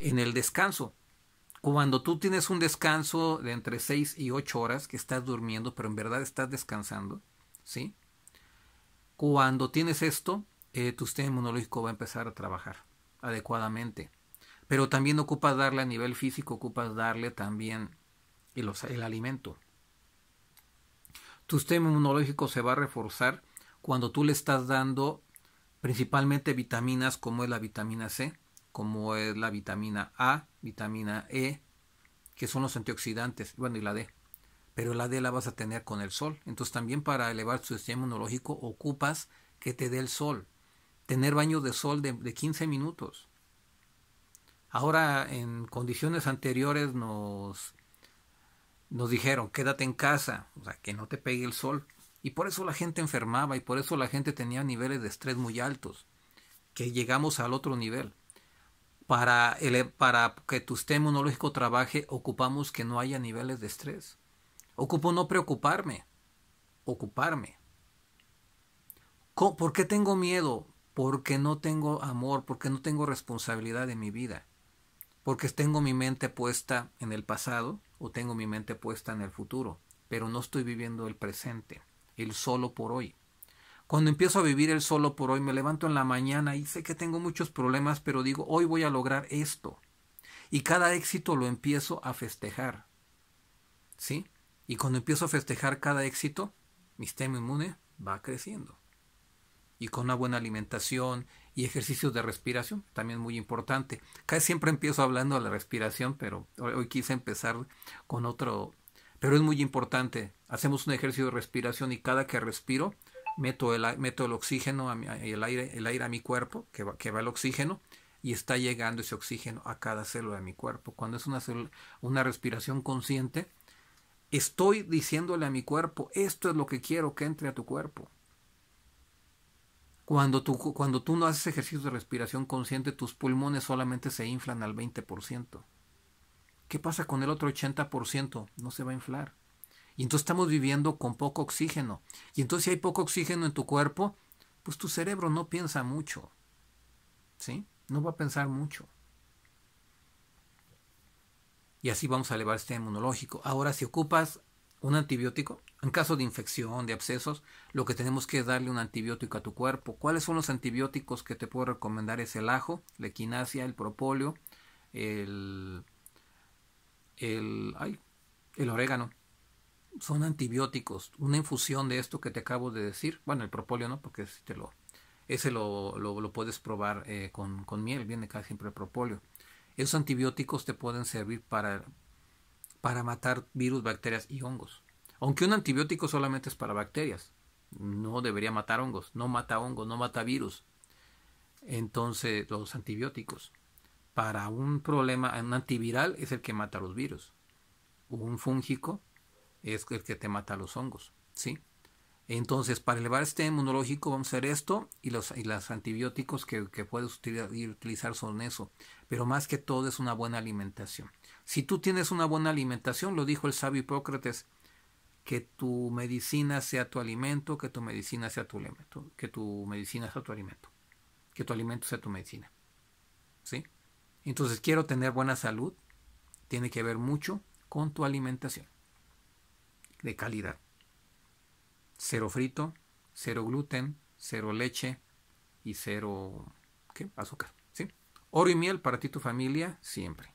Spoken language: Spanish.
en el descanso. Cuando tú tienes un descanso de entre 6 y 8 horas, que estás durmiendo, pero en verdad estás descansando, ¿sí? Cuando tienes esto, eh, tu sistema inmunológico va a empezar a trabajar adecuadamente. Pero también ocupas darle a nivel físico, ocupas darle también el, el alimento. Tu sistema inmunológico se va a reforzar cuando tú le estás dando principalmente vitaminas como es la vitamina C, como es la vitamina A, vitamina E, que son los antioxidantes, bueno, y la D. Pero la D la vas a tener con el sol. Entonces también para elevar tu sistema inmunológico ocupas que te dé el sol. Tener baño de sol de, 15 minutos. Ahora en condiciones anteriores nos, nos dijeron quédate en casa, o sea, que no te pegue el sol. Y por eso la gente enfermaba y por eso la gente tenía niveles de estrés muy altos, que llegamos al otro nivel. Para, el, para que tu sistema inmunológico trabaje, ocupamos que no haya niveles de estrés. Ocupo no preocuparme, ocuparme. ¿Por qué tengo miedo? Porque no tengo amor, porque no tengo responsabilidad de mi vida. Porque tengo mi mente puesta en el pasado o tengo mi mente puesta en el futuro, pero no estoy viviendo el presente, el solo por hoy. Cuando empiezo a vivir el solo por hoy, me levanto en la mañana y sé que tengo muchos problemas, pero digo, hoy voy a lograr esto. Y cada éxito lo empiezo a festejar. ¿Sí? Y cuando empiezo a festejar cada éxito, mi sistema inmune va creciendo. Y con una buena alimentación y ejercicios de respiración, también muy importante. Casi siempre empiezo hablando de la respiración, pero hoy quise empezar con otro. Pero es muy importante. Hacemos un ejercicio de respiración y cada que respiro, meto el, oxígeno, a el, aire, el aire a mi cuerpo, que va, que va el oxígeno, y está llegando ese oxígeno a cada célula de mi cuerpo. Cuando es una, una respiración consciente, estoy diciéndole a mi cuerpo, esto es lo que quiero que entre a tu cuerpo. Cuando tú, cuando tú no haces ejercicio de respiración consciente, tus pulmones solamente se inflan al 20%. ¿Qué pasa con el otro 80%? No se va a inflar. Y entonces estamos viviendo con poco oxígeno. Y entonces si hay poco oxígeno en tu cuerpo, pues tu cerebro no piensa mucho. ¿Sí? No va a pensar mucho. Y así vamos a elevar este inmunológico. Ahora, si ocupas un antibiótico, en caso de infección, de abscesos, lo que tenemos que darle un antibiótico a tu cuerpo. ¿Cuáles son los antibióticos que te puedo recomendar? Es el ajo, la equinacia, el propóleo, el, el, ay, el orégano son antibióticos. Una infusión de esto que te acabo de decir, bueno, el propóleo no, porque te lo, ese lo, lo, puedes probar eh, con, con, miel, viene casi siempre el propóleo. Esos antibióticos te pueden servir para, para matar virus, bacterias y hongos. Aunque un antibiótico solamente es para bacterias, no debería matar hongos, no mata hongos, no mata virus. Entonces, los antibióticos para un problema, un antiviral es el que mata los virus. Un fúngico es el que te mata los hongos, ¿sí? Entonces, para elevar este inmunológico vamos a hacer esto y los, los antibióticos que, que puedes utilizar, utilizar son eso. Pero más que todo es una buena alimentación. Si tú tienes una buena alimentación, lo dijo el sabio Hipócrates, que tu medicina sea tu alimento, que tu medicina sea tu alimento, que tu medicina sea tu alimento, que tu alimento sea tu medicina. ¿Sí? Entonces, quiero tener buena salud, tiene que ver mucho con tu alimentación de calidad. Cero frito, cero gluten, cero leche y cero azúcar. ¿sí? Oro y miel para ti y tu familia siempre.